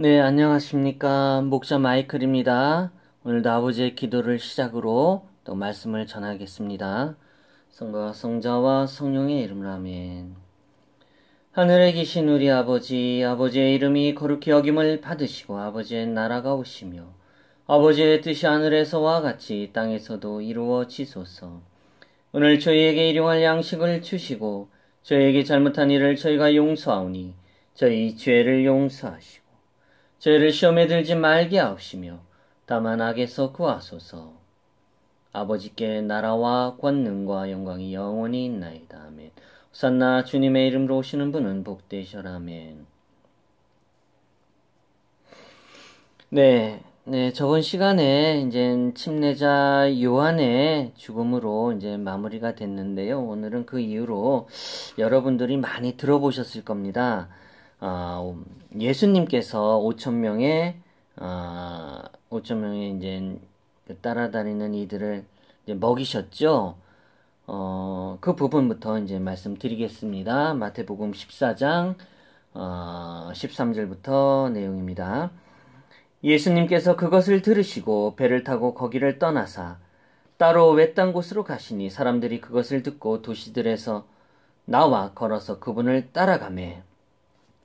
네, 안녕하십니까. 목자 마이클입니다. 오늘도 아버지의 기도를 시작으로 또 말씀을 전하겠습니다. 성부와 성자와 성령의 이름으로 아멘. 하늘에 계신 우리 아버지, 아버지의 이름이 거룩히 여김을 받으시고 아버지의 나라가 오시며 아버지의 뜻이 하늘에서와 같이 땅에서도 이루어지소서. 오늘 저희에게 일용할 양식을 주시고 저희에게 잘못한 일을 저희가 용서하오니 저희 죄를 용서하시고 저희를 시험에 들지 말게 하옵시며 다만 악에서 구하소서. 아버지께 나라와 권능과 영광이 영원히 있나이다. 아멘. 산나 주님의 이름으로 오시는 분은 복되셔라. 아멘. 네. 네, 저번 시간에 이제 침례자 요한의 죽음으로 이제 마무리가 됐는데요. 오늘은 그 이후로 여러분들이 많이 들어보셨을 겁니다. 어, 예수님께서 5천 명의 어, 아, 5천 명의 이제 그 따라다니는 이들을 이제 먹이셨죠. 어, 그 부분부터 이제 말씀드리겠습니다. 마태복음 14장 어, 13절부터 내용입니다. 예수님께서 그것을 들으시고 배를 타고 거기를 떠나사 따로 외딴 곳으로 가시니 사람들이 그것을 듣고 도시들에서 나와 걸어서 그분을 따라가매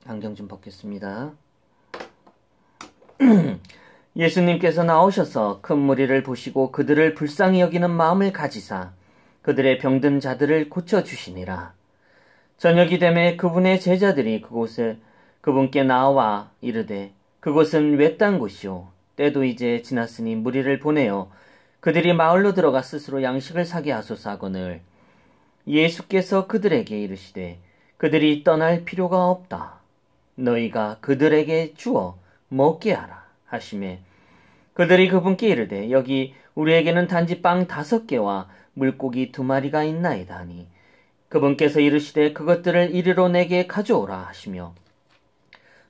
안경 좀 벗겠습니다. 예수님께서 나오셔서 큰 무리를 보시고 그들을 불쌍히 여기는 마음을 가지사 그들의 병든 자들을 고쳐 주시니라. 저녁이 되매 그분의 제자들이 그곳에 그분께 나와 이르되 그곳은 외딴 곳이요 때도 이제 지났으니 무리를 보내어 그들이 마을로 들어가 스스로 양식을 사게 하소서 하거늘 예수께서 그들에게 이르시되 그들이 떠날 필요가 없다. 너희가 그들에게 주어 먹게 하라 하심에 그들이 그분께 이르되 여기 우리에게는 단지 빵 다섯 개와 물고기 두 마리가 있나이다 하니 그분께서 이르시되 그것들을 이리로 내게 가져오라 하시며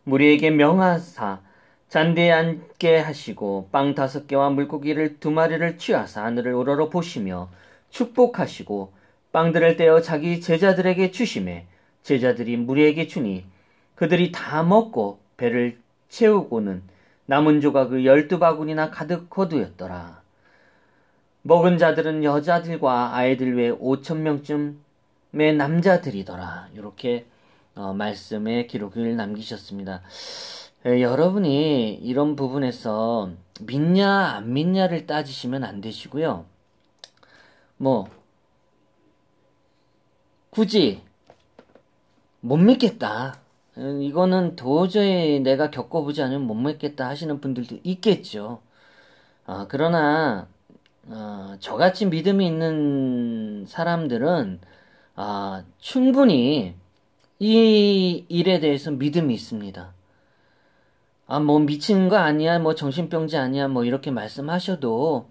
무리에게 명하사 잔디에 앉게 하시고 빵 다섯 개와 물고기를 두 마리를 취하사 하늘을 우러러 보시며 축복하시고 빵들을 떼어 자기 제자들에게 주심에 제자들이 무리에게 주니 그들이 다 먹고 배를 채우고는 남은 조각을 그 열두 바구니나 가득 거두었더라. 먹은 자들은 여자들과 아이들 외 5천 명쯤의 남자들이더라. 이렇게 어, 말씀의 기록을 남기셨습니다. 에, 여러분이 이런 부분에서 믿냐 안 믿냐를 따지시면 안 되시고요. 뭐 굳이 못 믿겠다. 음, 이거는 도저히 내가 겪어보지 않으면 못 믿겠다 하시는 분들도 있겠죠. 어, 그러나 어, 저같이 믿음이 있는 사람들은 어, 충분히 이 일에 대해서 믿음이 있습니다. 아, 뭐 미친 거 아니야, 뭐 정신병자 아니야, 뭐 이렇게 말씀하셔도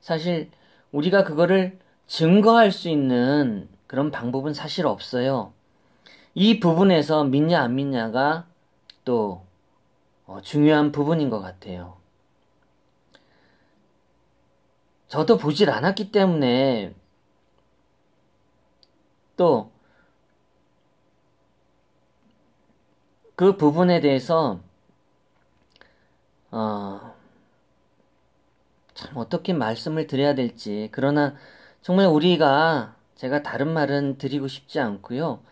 사실 우리가 그거를 증거할 수 있는 그런 방법은 사실 없어요. 이 부분에서 믿냐 안 믿냐가 또 어, 중요한 부분인 것 같아요. 저도 보질 않았기 때문에 또 그 부분에 대해서 어, 참 어떻게 말씀을 드려야 될지 그러나 정말 우리가 제가 다른 말은 드리고 싶지 않고요.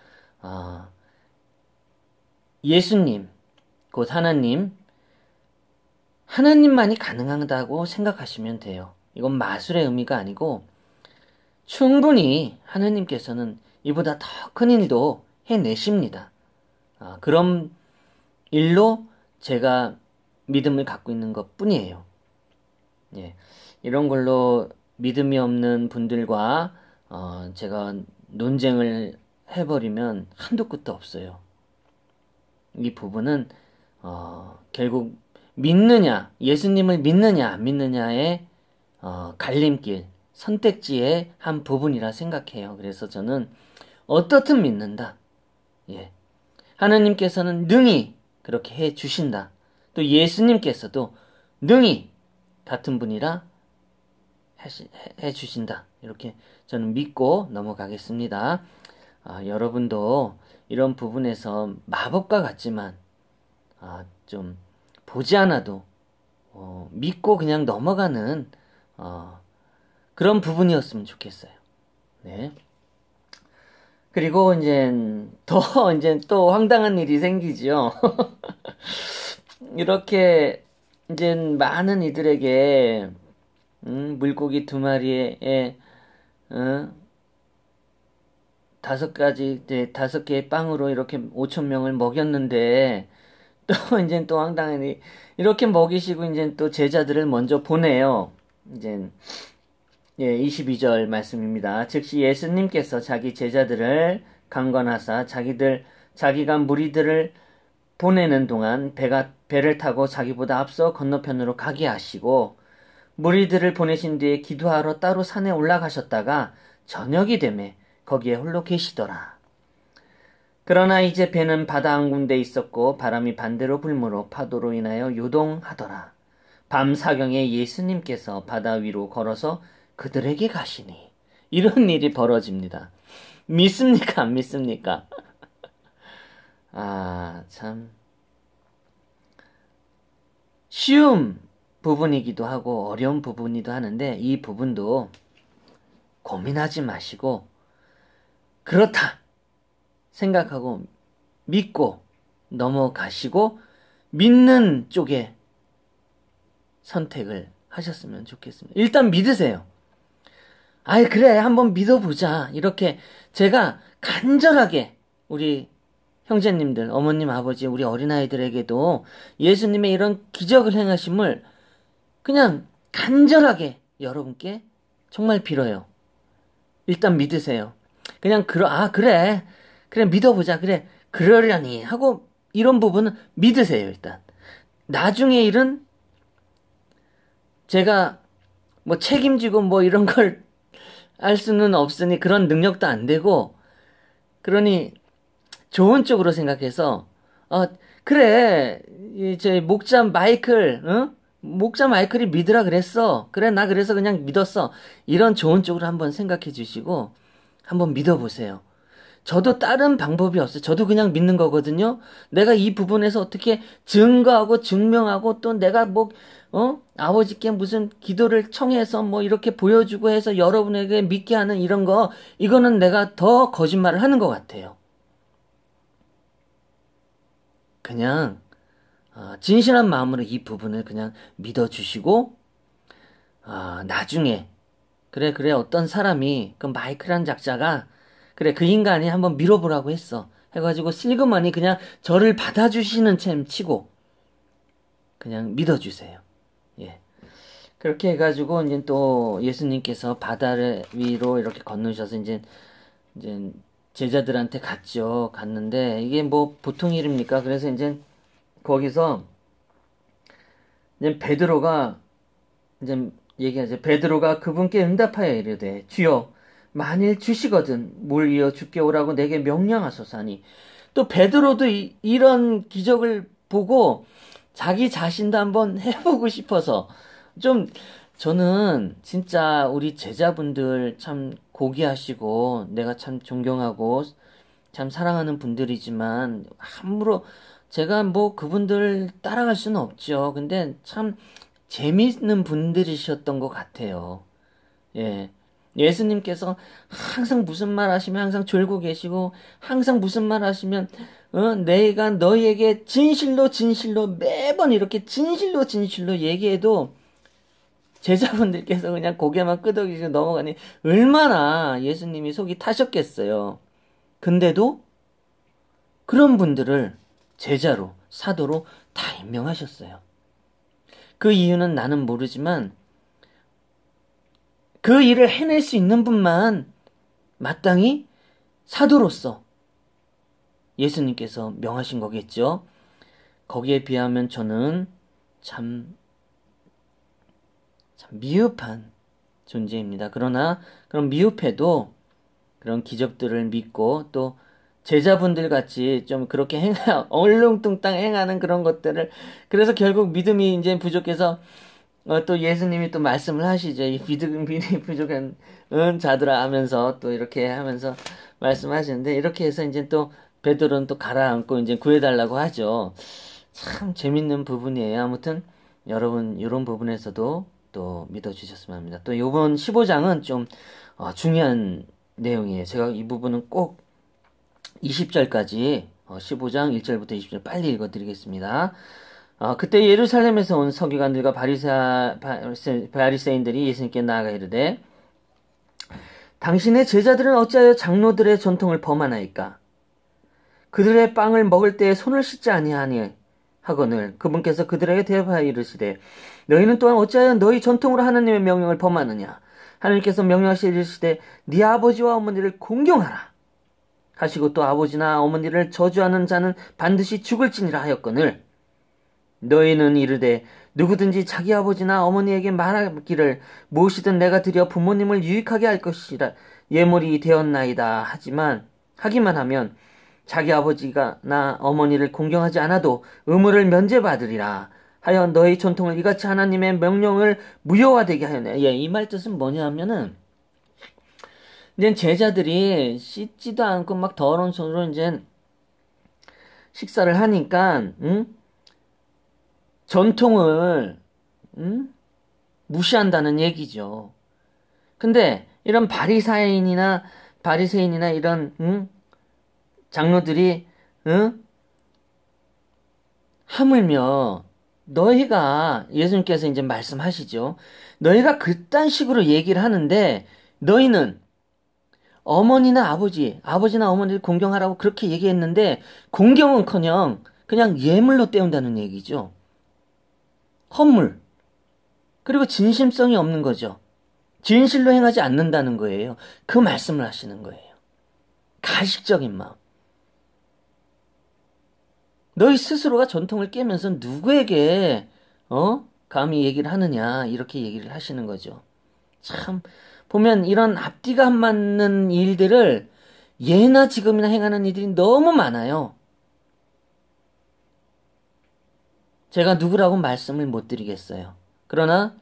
아, 예수님, 곧 하나님, 하나님만이 가능하다고 생각하시면 돼요. 이건 마술의 의미가 아니고 충분히 하나님께서는 이보다 더 큰 일도 해내십니다. 아, 그런 일로 제가 믿음을 갖고 있는 것 뿐이에요. 예, 이런 걸로 믿음이 없는 분들과 어, 제가 논쟁을 해버리면 한도 끝도 없어요. 이 부분은 어, 결국 믿느냐 예수님을 믿느냐 안 믿느냐의 어, 갈림길 선택지의 한 부분이라 생각해요. 그래서 저는 어떻든 믿는다. 예. 하나님께서는 능히 그렇게 해 주신다. 또 예수님께서도 능히 같은 분이라 해 주신다. 이렇게 저는 믿고 넘어가겠습니다. 아, 여러분도 이런 부분에서 마법과 같지만 아, 좀 보지 않아도 어, 믿고 그냥 넘어가는 어, 그런 부분이었으면 좋겠어요. 네. 그리고 이제 더 이제 또 황당한 일이 생기지요. 이렇게 이제 많은 이들에게 음, 물고기 두 마리에 어? 다섯 가지 이제 다섯 개의 빵으로 이렇게 5천 명을 먹였는데 또 이제 또 황당하니 이렇게 먹이시고 이제 또 제자들을 먼저 보내요. 이제 예, 22절 말씀입니다. 즉시 예수님께서 자기 제자들을 강건하사 자기들 자기가 무리들을 보내는 동안 배가 배를 타고 자기보다 앞서 건너편으로 가게 하시고 무리들을 보내신 뒤에 기도하러 따로 산에 올라가셨다가 저녁이 되매 거기에 홀로 계시더라. 그러나 이제 배는 바다 한 군데 있었고 바람이 반대로 불므로 파도로 인하여 요동하더라. 밤 사경에 예수님께서 바다 위로 걸어서 그들에게 가시니 이런 일이 벌어집니다. 믿습니까? 안 믿습니까? 아, 참. 쉬움 부분이기도 하고 어려운 부분이기도 하는데 이 부분도 고민하지 마시고 그렇다 생각하고 믿고 넘어가시고 믿는 쪽에 선택을 하셨으면 좋겠습니다. 일단 믿으세요. 아이, 그래, 한번 믿어보자. 이렇게 제가 간절하게 우리 형제님들, 어머님, 아버지, 우리 어린아이들에게도 예수님의 이런 기적을 행하심을 그냥 간절하게 여러분께 정말 빌어요. 일단 믿으세요. 그냥 그러 아 그래 그냥 믿어보자 그래 그러려니 하고 이런 부분은 믿으세요 일단 나중에 일은 제가 뭐 책임지고 뭐 이런 걸 알 수는 없으니 그런 능력도 안 되고 그러니 좋은 쪽으로 생각해서 어 그래 이 제 목자 마이클 응? 목자 마이클이 믿으라 그랬어 그래 나 그래서 그냥 믿었어 이런 좋은 쪽으로 한번 생각해 주시고 한번 믿어보세요. 저도 다른 방법이 없어요. 저도 그냥 믿는 거거든요. 내가 이 부분에서 어떻게 증거하고 증명하고 또 내가 뭐, 어? 아버지께 무슨 기도를 청해서 뭐 이렇게 보여주고 해서 여러분에게 믿게 하는 이런 거, 이거는 내가 더 거짓말을 하는 것 같아요. 그냥, 어, 진실한 마음으로 이 부분을 그냥 믿어주시고, 아, 나중에 그래 그래 어떤 사람이 그 마이크란 작자가 그래 그 인간이 한번 밀어보라고 했어 해가지고 실그만이 그냥 저를 받아주시는 셈 치고 그냥 믿어주세요 예 그렇게 해가지고 이제 또 예수님께서 바다를 위로 이렇게 건너셔서 이제 이제 제자들한테 갔죠 갔는데 이게 뭐 보통 일입니까 그래서 이제 거기서 이제 베드로가 이제 얘기하죠. 베드로가 그분께 응답하여 이르되 주여 만일 주시거든 물 이어 주께 오라고 내게 명령하소서하니 또 베드로도 이, 이런 기적을 보고 자기 자신도 한번 해보고 싶어서 좀 저는 진짜 우리 제자분들 참 고귀하시고 내가 참 존경하고 참 사랑하는 분들이지만 함부로 제가 뭐 그분들 따라갈 수는 없죠. 근데 참 재미있는 분들이셨던 것 같아요. 예. 예수님께서 항상 무슨 말 하시면 항상 졸고 계시고 항상 무슨 말 하시면 어, 내가 너희에게 진실로 진실로 매번 이렇게 진실로 진실로 얘기해도 제자분들께서 그냥 고개만 끄덕이고 넘어가니 얼마나 예수님이 속이 타셨겠어요. 근데도 그런 분들을 제자로 사도로 다 임명하셨어요. 그 이유는 나는 모르지만 그 일을 해낼 수 있는 분만 마땅히 사도로서 예수님께서 명하신 거겠죠. 거기에 비하면 저는 참, 참 미흡한 존재입니다. 그러나 그런 미흡해도 그런 기적들을 믿고 또 제자분들 같이 좀 그렇게 행하, 얼렁뚱땅 행하는 그런 것들을, 그래서 결국 믿음이 이제 부족해서, 어, 또 예수님이 또 말씀을 하시죠. 이 믿음, 믿이 부족한, 응, 자들아 하면서 또 이렇게 하면서 말씀하시는데, 이렇게 해서 이제 또 베드로는 또 가라앉고 이제 구해달라고 하죠. 참 재밌는 부분이에요. 아무튼, 여러분, 이런 부분에서도 또 믿어주셨으면 합니다. 또 요번 15장은 좀, 어, 중요한 내용이에요. 제가 이 부분은 꼭 20절까지 15장 어, 1절부터 20절 빨리 읽어드리겠습니다. 어, 그때 예루살렘에서 온 서기관들과 바리사, 바리세, 인들이 예수님께 나아가 이르되 당신의 제자들은 어찌하여 장로들의 전통을 범하나이까? 그들의 빵을 먹을 때에 손을 씻지 아니하니 하거늘 그분께서 그들에게 대답하여 이르시되 너희는 또한 어찌하여 너희 전통으로 하나님의 명령을 범하느냐 하나님께서 명령하시되 네 아버지와 어머니를 공경하라 하시고 또 아버지나 어머니를 저주하는 자는 반드시 죽을지니라 하였거늘 너희는 이르되 누구든지 자기 아버지나 어머니에게 말하기를 무엇이든 내가 드려 부모님을 유익하게 할 것이라 예물이 되었나이다 하지만 하기만 하면 자기 아버지가나 어머니를 공경하지 않아도 의무를 면제받으리라 하여 너희 전통을 이같이 하나님의 명령을 무효화되게 하였네. 예, 이 말 뜻은 뭐냐 하면은 이제 제자들이 씻지도 않고 막 더러운 손으로 이제 식사를 하니까 응? 전통을 응? 무시한다는 얘기죠. 근데 이런 바리사인이나 바리새인이나 이런 응? 장로들이 응? 하물며 너희가 예수님께서 이제 말씀하시죠. 너희가 그딴 식으로 얘기를 하는데 너희는 어머니나 아버지, 아버지나 어머니를 공경하라고 그렇게 얘기했는데 공경은커녕 그냥 예물로 때운다는 얘기죠. 헌물. 그리고 진심성이 없는 거죠. 진실로 행하지 않는다는 거예요. 그 말씀을 하시는 거예요. 가식적인 마음. 너희 스스로가 전통을 깨면서 누구에게 어 감히 얘기를 하느냐 이렇게 얘기를 하시는 거죠. 참 보면 이런 앞뒤가 안 맞는 일들을 예나 지금이나 행하는 이들이 너무 많아요. 제가 누구라고 말씀을 못 드리겠어요. 그러나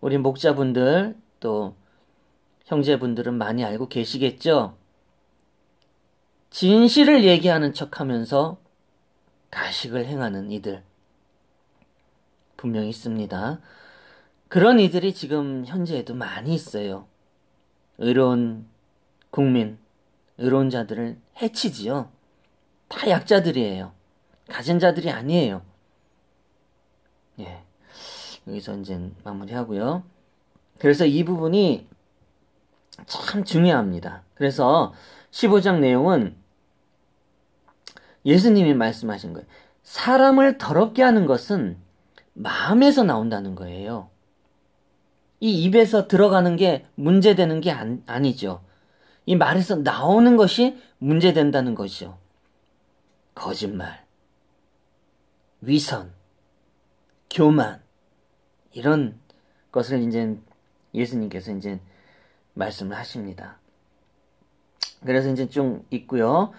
우리 목자분들 또 형제분들은 많이 알고 계시겠죠? 진실을 얘기하는 척 하면서 가식을 행하는 이들 분명히 있습니다. 그런 이들이 지금 현재에도 많이 있어요. 의로운 국민, 의로운 자들을 해치지요. 다 약자들이에요. 가진 자들이 아니에요. 예. 여기서 이제 마무리하고요. 그래서 이 부분이 참 중요합니다. 그래서 15장 내용은 예수님이 말씀하신 거예요. 사람을 더럽게 하는 것은 마음에서 나온다는 거예요. 이 입에서 들어가는 게 문제되는 게 안, 아니죠. 이 말에서 나오는 것이 문제된다는 것이죠. 거짓말, 위선, 교만, 이런 것을 이제 예수님께서 이제 말씀을 하십니다. 그래서 이제 좀 있고요.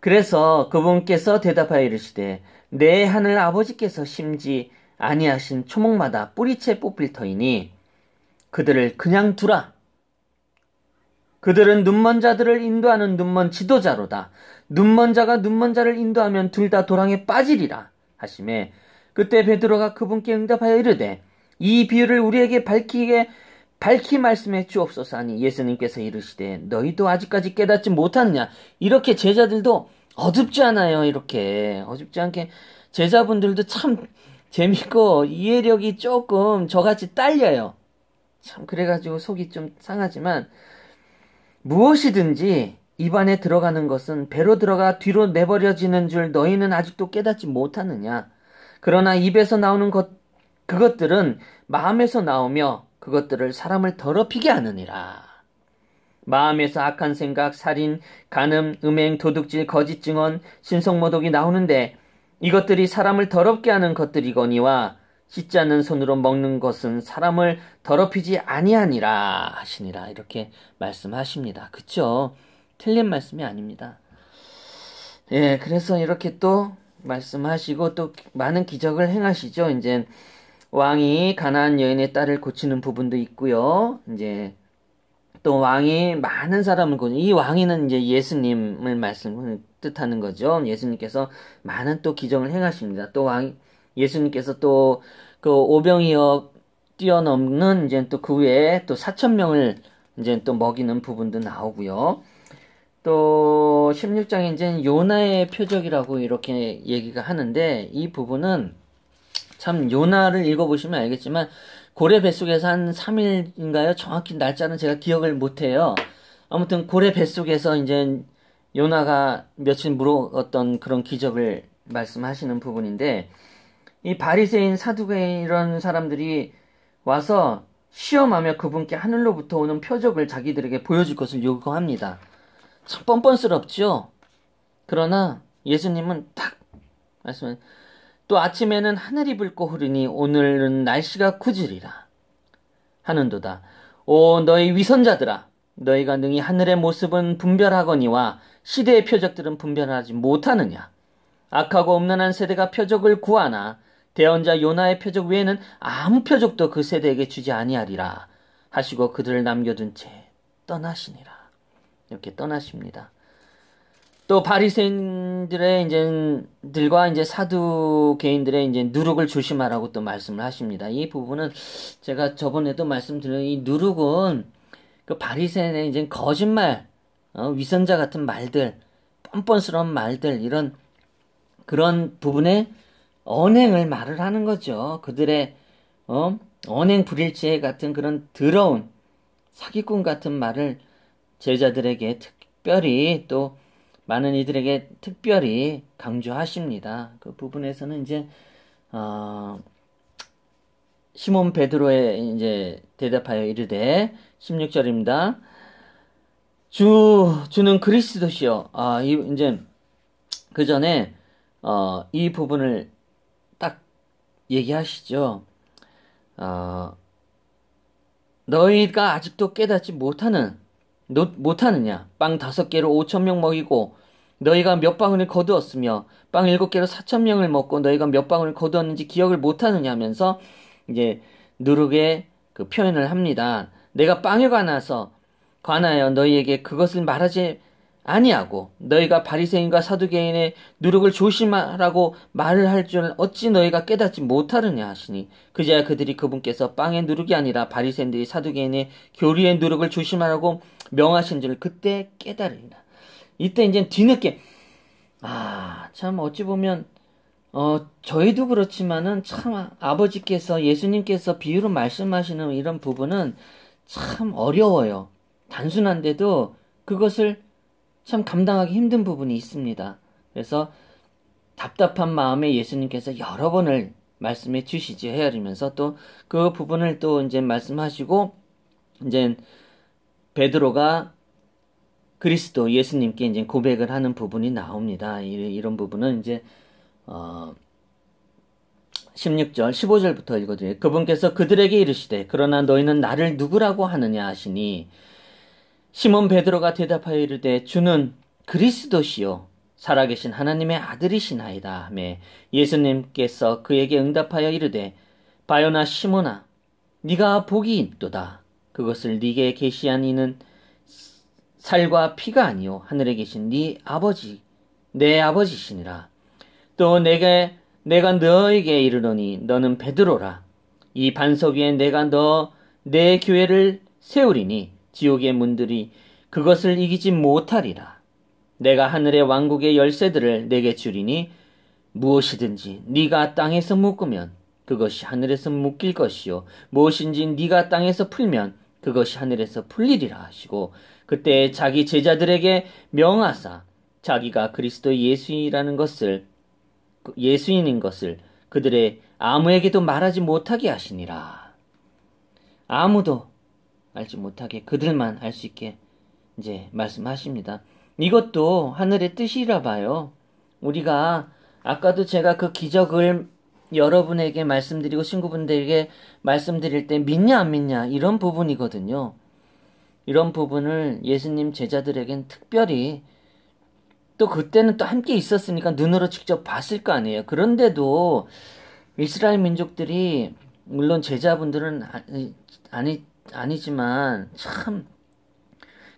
그래서 그분께서 대답하여 이르시되 내 하늘 아버지께서 심지 아니하신 초목마다 뿌리채 뽑힐 터이니 그들을 그냥 두라. 그들은 눈먼 자들을 인도하는 눈먼 지도자로다. 눈먼 자가 눈먼 자를 인도하면 둘 다 도랑에 빠지리라. 하심에 그때 베드로가 그분께 응답하여 이르되 이 비유를 우리에게 밝히게 밝히 말씀해 주옵소서 하니 예수님께서 이르시되 너희도 아직까지 깨닫지 못하느냐 이렇게 제자들도 어둡지 않아요 이렇게 어둡지 않게 제자분들도 참 재밌고 이해력이 조금 저같이 딸려요 참 그래가지고 속이 좀 상하지만 무엇이든지 입안에 들어가는 것은 배로 들어가 뒤로 내버려지는 줄 너희는 아직도 깨닫지 못하느냐. 그러나 입에서 나오는 것 그것들은 마음에서 나오며 그것들을 사람을 더럽히게 하느니라. 마음에서 악한 생각, 살인, 간음, 음행, 도둑질, 거짓 증언, 신성모독이 나오는데 이것들이 사람을 더럽게 하는 것들이거니와 씻지 않는 손으로 먹는 것은 사람을 더럽히지 아니하니라 하시니라 이렇게 말씀하십니다. 그쵸? 틀린 말씀이 아닙니다. 예, 그래서 이렇게 또 말씀하시고 또 많은 기적을 행하시죠. 이제 왕이 가난안 여인의 딸을 고치는 부분도 있고요. 이제 또 왕이 많은 사람을 고치. 이 왕이는 이제 예수님을 말씀을 뜻하는 거죠. 예수님께서 많은 또 기적을 행하십니다. 또 왕이 예수님께서 또 그 오병이어 뛰어넘는 이제 또 그 외에 또사천 명을 이제 또 먹이는 부분도 나오고요. 또 16장에 이제 요나의 표적이라고 이렇게 얘기가 하는데 이 부분은 참 요나를 읽어보시면 알겠지만 고래 뱃속에서 한 3일인가요? 정확히 날짜는 제가 기억을 못해요. 아무튼 고래 뱃속에서 이제 요나가 며칠 물어었던 그런 기적을 말씀하시는 부분인데 이 바리새인 사두개인 이런 사람들이 와서 시험하며 그분께 하늘로부터 오는 표적을 자기들에게 보여줄 것을 요구합니다. 참 뻔뻔스럽죠. 그러나 예수님은 탁 말씀은 또 아침에는 하늘이 붉고 흐르니 오늘은 날씨가 구질이라 하는도다. 오 너희 위선자들아 너희가 능히 하늘의 모습은 분별하거니와 시대의 표적들은 분별하지 못하느냐 악하고 음란한 세대가 표적을 구하나 대언자 요나의 표적 외에는 아무 표적도 그 세대에게 주지 아니하리라 하시고 그들을 남겨둔 채 떠나시니라. 이렇게 떠나십니다. 또 바리새인들의 이제 들과 이제 사두개인들의 이제 누룩을 조심하라고 또 말씀을 하십니다. 이 부분은 제가 저번에도 말씀드린 이 누룩은 그 바리새인의 이제 거짓말, 어, 위선자 같은 말들, 뻔뻔스러운 말들 이런 그런 부분에 언행을 말을 하는 거죠. 그들의 어? 언행 불일치 에 같은 그런 더러운 사기꾼 같은 말을 제자들에게 특별히 또 많은 이들에게 특별히 강조하십니다. 그 부분에서는 이제 어, 시몬 베드로의 이제 대답하여 이르되 16절입니다. 주 주는 그리스도시요. 아, 이, 이제 그 전에 어, 이 부분을 얘기하시죠. 어, 너희가 아직도 깨닫지 못하는 노, 못하느냐? 빵 다섯 개로 오천 명 먹이고 너희가 몇 방울을 거두었으며 빵 일곱 개로 사천 명을 먹고 너희가 몇 방울을 거두었는지 기억을 못하느냐 하면서 이제 누룩의 그 표현을 합니다. 내가 빵에 관하서 관하여 너희에게 그것을 말하지 아니하고 너희가 바리새인과 사두개인의 노력을 조심하라고 말을 할 줄 어찌 너희가 깨닫지 못하느냐 하시니 그제야 그들이 그분께서 빵의 누룩이 아니라 바리새인들이 사두개인의 교리의 노력을 조심하라고 명하신 줄 그때 깨달으리라. 이때 이제 뒤늦게 아 참 어찌 보면 어 저희도 그렇지만은 참 아버지께서 예수님께서 비유로 말씀하시는 이런 부분은 참 어려워요. 단순한데도 그것을 참 감당하기 힘든 부분이 있습니다. 그래서 답답한 마음에 예수님께서 여러 번을 말씀해 주시지 헤아리면서 또 그 부분을 또 이제 말씀하시고 이제 베드로가 그리스도 예수님께 이제 고백을 하는 부분이 나옵니다. 이런 부분은 이제 어 16절 15절부터 읽어드려요. 그분께서 그들에게 이르시되 그러나 너희는 나를 누구라고 하느냐 하시니 시몬 베드로가 대답하여 이르되 주는 그리스도시요 살아계신 하나님의 아들이시나이다 하매 예수님께서 그에게 응답하여 이르되 바요나 시몬아 네가 복이 있도다 그것을 네게 계시한 이는 살과 피가 아니요 하늘에 계신 네 아버지 내 아버지시니라 또 내게 내가 너에게 이르노니 너는 베드로라 이 반석 위에 내가 너 내 교회를 세우리니 지옥의 문들이 그것을 이기지 못하리라. 내가 하늘의 왕국의 열쇠들을 내게 주리니 무엇이든지 네가 땅에서 묶으면 그것이 하늘에서 묶일 것이요 무엇인지 네가 땅에서 풀면 그것이 하늘에서 풀리리라 하시고 그때 자기 제자들에게 명하사 자기가 그리스도 예수인이라는 것을 예수인인 것을 그들의 아무에게도 말하지 못하게 하시니라 아무도 알지 못하게 그들만 알 수 있게 이제 말씀하십니다. 이것도 하늘의 뜻이라 봐요. 우리가 아까도 제가 그 기적을 여러분에게 말씀드리고 친구분들에게 말씀드릴 때 믿냐 안 믿냐 이런 부분이거든요. 이런 부분을 예수님 제자들에겐 특별히 또 그때는 또 함께 있었으니까 눈으로 직접 봤을 거 아니에요. 그런데도 이스라엘 민족들이 물론 제자분들은 아, 아니 아니지만 참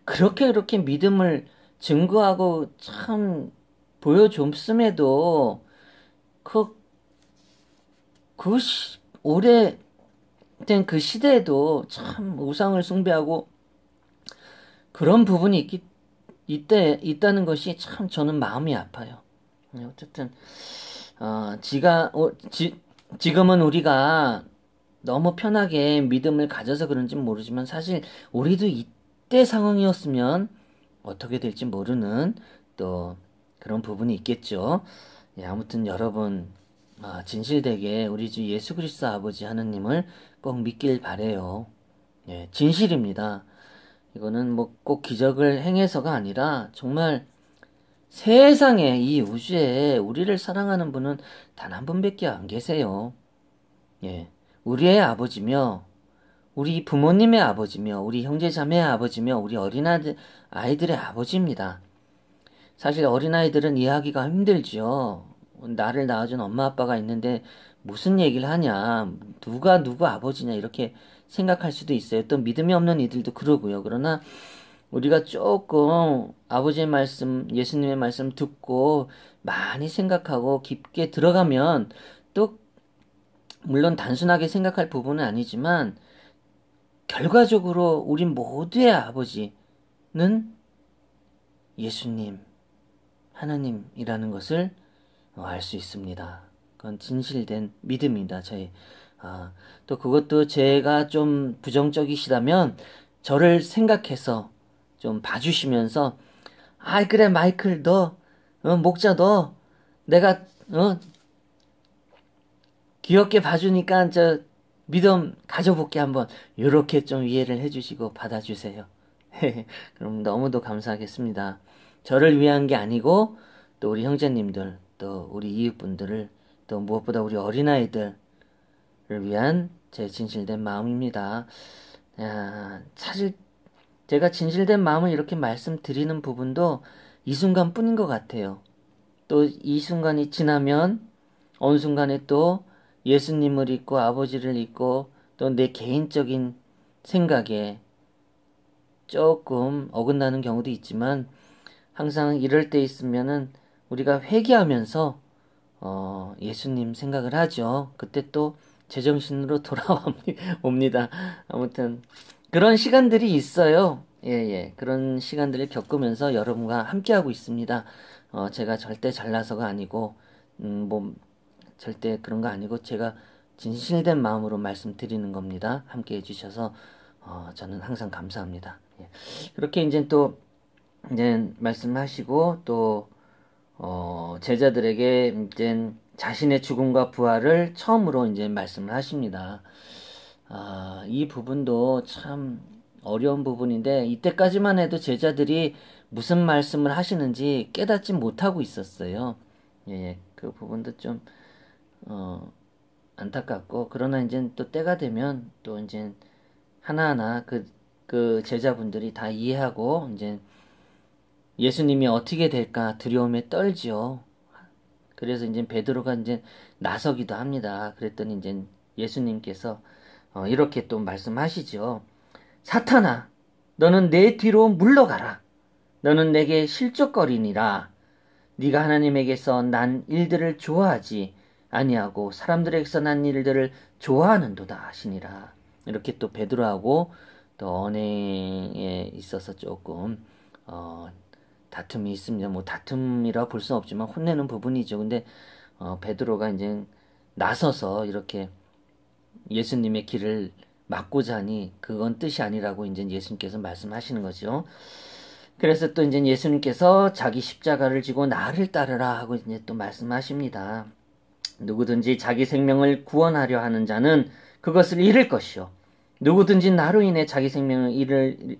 그렇게 이렇게 믿음을 증거하고 참 보여줬음에도 그, 그 시, 오래된 그 시대에도 참 우상을 숭배하고 그런 부분이 있기, 있대, 있다는 것이 참 저는 마음이 아파요. 네, 어쨌든, 어, 지가, 어, 지, 지금은 우리가 너무 편하게 믿음을 가져서 그런지는 모르지만 사실 우리도 이때 상황이었으면 어떻게 될지 모르는 또 그런 부분이 있겠죠. 예, 아무튼 여러분 아, 진실되게 우리 주 예수 그리스도 아버지 하느님을 꼭 믿길 바래요. 예, 진실입니다. 이거는 뭐 꼭 기적을 행해서가 아니라 정말 세상에 이 우주에 우리를 사랑하는 분은 단 한 분밖에 안 계세요. 예. 우리의 아버지며 우리 부모님의 아버지며 우리 형제자매의 아버지며 우리 어린아이들 의 아버지입니다. 사실 어린아이들은 이해하기가 힘들지요. 나를 낳아준 엄마 아빠가 있는데 무슨 얘기를 하냐 누가 누구 아버지냐 이렇게 생각할 수도 있어요. 또 믿음이 없는 이들도 그러고요. 그러나 우리가 조금 아버지의 말씀, 예수님의 말씀 듣고 많이 생각하고 깊게 들어가면 또 물론 단순하게 생각할 부분은 아니지만 결과적으로 우리 모두의 아버지는 예수님, 하나님이라는 것을 알 수 있습니다. 그건 진실된 믿음입니다. 저희 아, 또 그것도 제가 좀 부정적이시다면 저를 생각해서 좀 봐주시면서 아 그래 마이클 너 어, 목자 너 내가 어, 귀엽게 봐주니까 저 믿음 가져볼게 한번 이렇게 좀 이해를 해주시고 받아주세요. 그럼 너무도 감사하겠습니다. 저를 위한 게 아니고 또 우리 형제님들 또 우리 이웃분들을 또 무엇보다 우리 어린아이들을 위한 제 진실된 마음입니다. 야, 아, 사실 제가 진실된 마음을 이렇게 말씀드리는 부분도 이 순간뿐인 것 같아요. 또 이 순간이 지나면 어느 순간에 또 예수님을 잊고 아버지를 잊고 또 내 개인적인 생각에 조금 어긋나는 경우도 있지만 항상 이럴 때 있으면은 우리가 회개하면서 어, 예수님 생각을 하죠. 그때 또 제정신으로 돌아옵니다. 아무튼 그런 시간들이 있어요. 예, 예. 그런 시간들을 겪으면서 여러분과 함께하고 있습니다. 어, 제가 절대 잘나서가 아니고, 음, 뭐, 절대 그런 거 아니고 제가 진실된 마음으로 말씀드리는 겁니다. 함께 해주셔서 어, 저는 항상 감사합니다. 예. 그렇게 이제 또 이제 말씀하시고 또 어, 제자들에게 이제 자신의 죽음과 부활을 처음으로 이제 말씀을 하십니다. 아, 이 부분도 참 어려운 부분인데 이때까지만 해도 제자들이 무슨 말씀을 하시는지 깨닫지 못하고 있었어요. 예, 예. 그 부분도 좀 어, 안타깝고 그러나 이제 또 때가 되면 또 이제 하나하나 그, 그 제자분들이 다 이해하고 이제 예수님이 어떻게 될까 두려움에 떨지요. 그래서 이제 베드로가 이제 나서기도 합니다. 그랬더니 이제 예수님께서 어, 이렇게 또 말씀하시죠. 사탄아, 너는 내 뒤로 물러가라. 너는 내게 실족거리니라. 네가 하나님에게서 난 일들을 좋아하지 아니하고 사람들에게서난 일들을 좋아하는도다 하시니라. 이렇게 또 베드로하고 또 언행에 있어서 조금 어, 다툼이 있습니다. 뭐 다툼이라 볼 수는 없지만 혼내는 부분이죠. 근데 어, 베드로가 이제 나서서 이렇게 예수님의 길을 막고자 하니 그건 뜻이 아니라고 이제 예수님께서 말씀하시는 거죠. 그래서 또 이제 예수님께서 자기 십자가를 지고 나를 따르라 하고 이제 또 말씀하십니다. 누구든지 자기 생명을 구원하려 하는 자는 그것을 잃을 것이요. 누구든지 나로 인해 자기 생명을 잃을,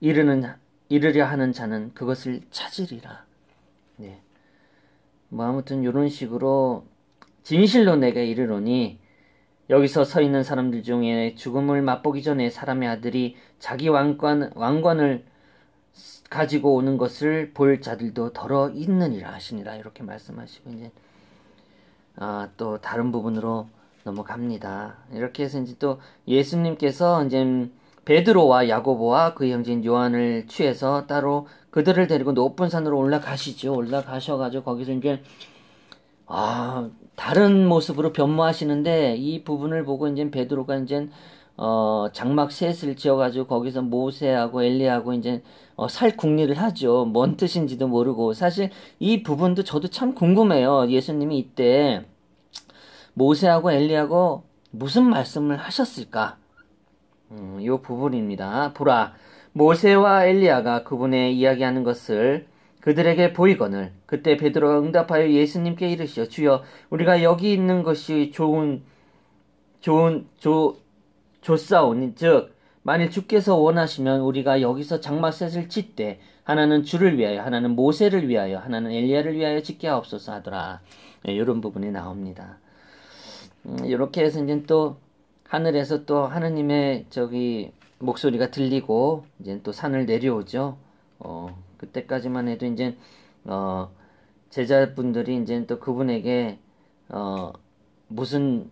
잃으는, 잃으려 하는 자는 그것을 찾으리라. 네. 뭐 아무튼 이런 식으로 진실로 내가 이르노니 여기서 서 있는 사람들 중에 죽음을 맛보기 전에 사람의 아들이 자기 왕관, 왕관을 가지고 오는 것을 볼 자들도 더러 있느니라 하시니라 이렇게 말씀하시고 이제 아, 또 다른 부분으로 넘어갑니다. 이렇게 해서 이제 또 예수님께서 이제 베드로와 야고보와 그 형제인 요한을 취해서 따로 그들을 데리고 높은 산으로 올라가시죠. 올라가셔가지고 거기서 이제 아 다른 모습으로 변모하시는데 이 부분을 보고 이제 베드로가 이제 어, 장막 셋을 지어가지고 거기서 모세하고 엘리하고 이제 어, 살궁리를 하죠. 뭔 뜻인지도 모르고 사실 이 부분도 저도 참 궁금해요. 예수님이 이때 모세하고 엘리하고 무슨 말씀을 하셨을까? 음, 부분입니다. 보라, 모세와 엘리야가 그분의 이야기하는 것을 그들에게 보이거늘 그때 베드로가 응답하여 예수님께 이르시어 주여 우리가 여기 있는 것이 좋은 좋은 조 좋사오니 즉 만일 주께서 원하시면 우리가 여기서 장막셋을 짓되 하나는 주를 위하여 하나는 모세를 위하여 하나는 엘리야를 위하여 짓게 하옵소서 하더라. 네, 예, 이런 부분이 나옵니다. 음, 이렇게 해서 이제 또 하늘에서 또 하느님의 저기 목소리가 들리고 이제 또 산을 내려오죠. 어, 그때까지만 해도 이제 어, 제자분들이 이제 또 그분에게 어, 무슨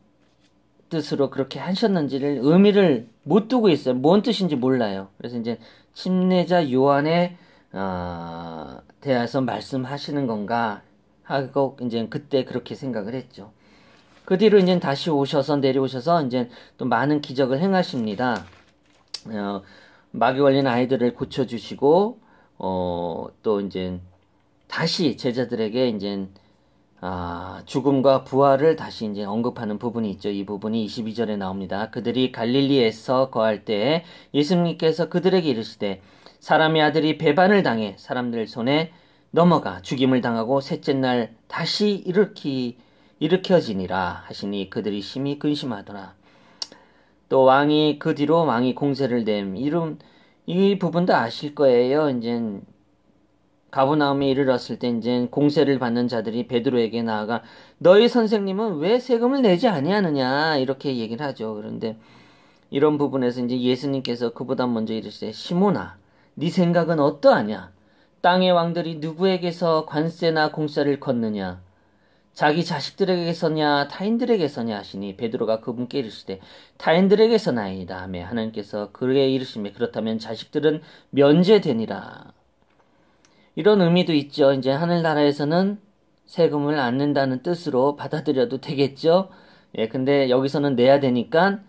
뜻으로 그렇게 하셨는지를 의미를 못 두고 있어요. 뭔 뜻인지 몰라요. 그래서 이제 침례자 요한에 어, 아, 대해서 말씀하시는 건가 하고 이제 그때 그렇게 생각을 했죠. 그 뒤로 이제 다시 오셔서 내려오셔서 이제 또 많은 기적을 행하십니다. 어, 마귀 걸린 아이들을 고쳐주시고 어, 또 이제 다시 제자들에게 이제 아, 죽음과 부활을 다시 이제 언급하는 부분이 있죠. 이 부분이 22절에 나옵니다. 그들이 갈릴리에서 거할 때에 예수님께서 그들에게 이르시되 사람의 아들이 배반을 당해 사람들 손에 넘어가 죽임을 당하고 셋째 날 다시 일으키 일으켜지니라 하시니 그들이 심히 근심하더라. 또 왕이 그 뒤로 왕이 공세를 낸 이름 이 부분도 아실 거예요. 이제 가버나움에 이르렀을 때 이제 공세를 받는 자들이 베드로에게 나아가 너희 선생님은 왜 세금을 내지 아니하느냐 이렇게 얘기를 하죠. 그런데 이런 부분에서 이제 예수님께서 그보다 먼저 이르시되 시몬아 네 생각은 어떠하냐 땅의 왕들이 누구에게서 관세나 공세를 걷느냐 자기 자식들에게서냐 타인들에게서냐 하시니 베드로가 그분께 이르시되 타인들에게서나이다 하며 하나님께서 그게이르시에 그렇다면 자식들은 면제되니라 이런 의미도 있죠. 이제 하늘나라에서는 세금을 안 낸다는 뜻으로 받아들여도 되겠죠. 예, 근데 여기서는 내야 되니까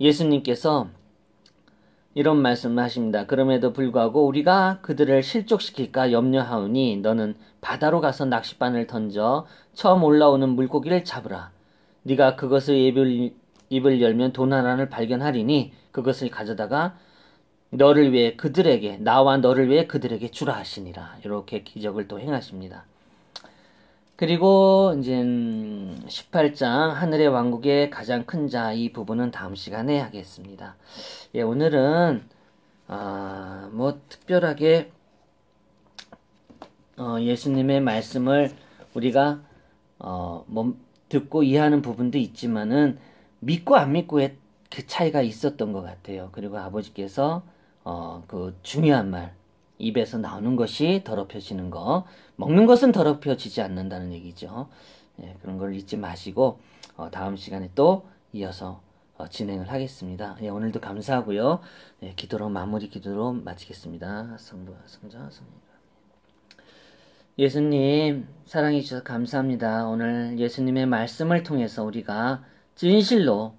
예수님께서 이런 말씀을 하십니다. 그럼에도 불구하고 우리가 그들을 실족시킬까 염려하오니 너는 바다로 가서 낚싯바늘 던져 처음 올라오는 물고기를 잡으라. 네가 그것을 입을, 입을 열면 도나나를 발견하리니 그것을 가져다가 너를 위해 그들에게 나와 너를 위해 그들에게 주라 하시니라 이렇게 기적을 또 행하십니다. 그리고 이제 18장 음, 하늘의 왕국의 가장 큰 자 이 부분은 다음 시간에 하겠습니다. 예, 오늘은 아, 뭐 특별하게 어, 예수님의 말씀을 우리가 어, 뭐 듣고 이해하는 부분도 있지만은 믿고 안 믿고의 그 차이가 있었던 것 같아요. 그리고 아버지께서 어, 그 중요한 말 입에서 나오는 것이 더럽혀지는 거 먹는 것은 더럽혀지지 않는다는 얘기죠. 예, 그런 걸 잊지 마시고 어, 다음 시간에 또 이어서 어, 진행을 하겠습니다. 예, 오늘도 감사하고요. 예, 기도로 마무리 기도로 마치겠습니다. 성부 와 성자 성령 예수님 사랑해 주셔서 감사합니다. 오늘 예수님의 말씀을 통해서 우리가 진실로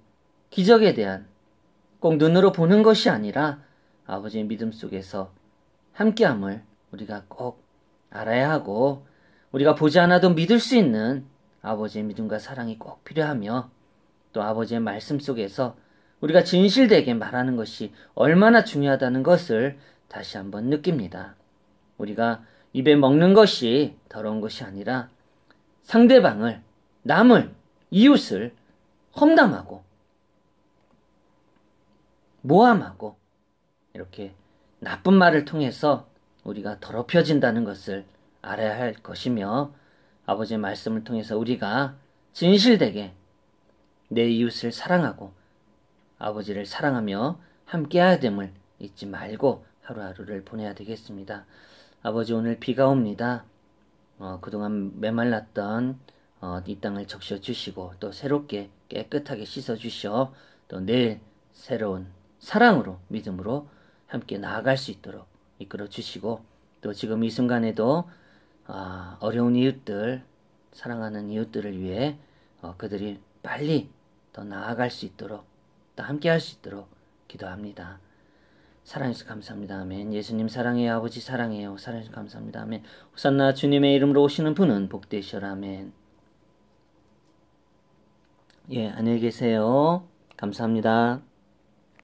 기적에 대한 꼭 눈으로 보는 것이 아니라 아버지의 믿음 속에서 함께함을 우리가 꼭 알아야 하고 우리가 보지 않아도 믿을 수 있는 아버지의 믿음과 사랑이 꼭 필요하며 또 아버지의 말씀 속에서 우리가 진실되게 말하는 것이 얼마나 중요하다는 것을 다시 한번 느낍니다. 우리가 입에 먹는 것이 더러운 것이 아니라 상대방을, 남을, 이웃을 험담하고 모함하고 이렇게 나쁜 말을 통해서 우리가 더럽혀진다는 것을 알아야 할 것이며 아버지의 말씀을 통해서 우리가 진실되게 내 이웃을 사랑하고 아버지를 사랑하며 함께해야 됨을 잊지 말고 하루하루를 보내야 되겠습니다. 아버지 오늘 비가 옵니다. 어, 그동안 메말랐던 어, 이 땅을 적셔 주시고 또 새롭게 깨끗하게 씻어 주셔 또 내일 새로운 사랑으로 믿음으로 함께 나아갈 수 있도록 이끌어 주시고 또 지금 이 순간에도 아, 어려운 이웃들 사랑하는 이웃들을 위해 어, 그들이 빨리 더 나아갈 수 있도록 또 함께 할 수 있도록 기도합니다. 사랑해서 감사합니다. 아멘. 예수님 사랑해요. 아버지 사랑해요. 사랑해서 감사합니다. 아멘. 호산나 주님의 이름으로 오시는 분은 복되시라. 아멘. 예, 안녕히 계세요. 감사합니다.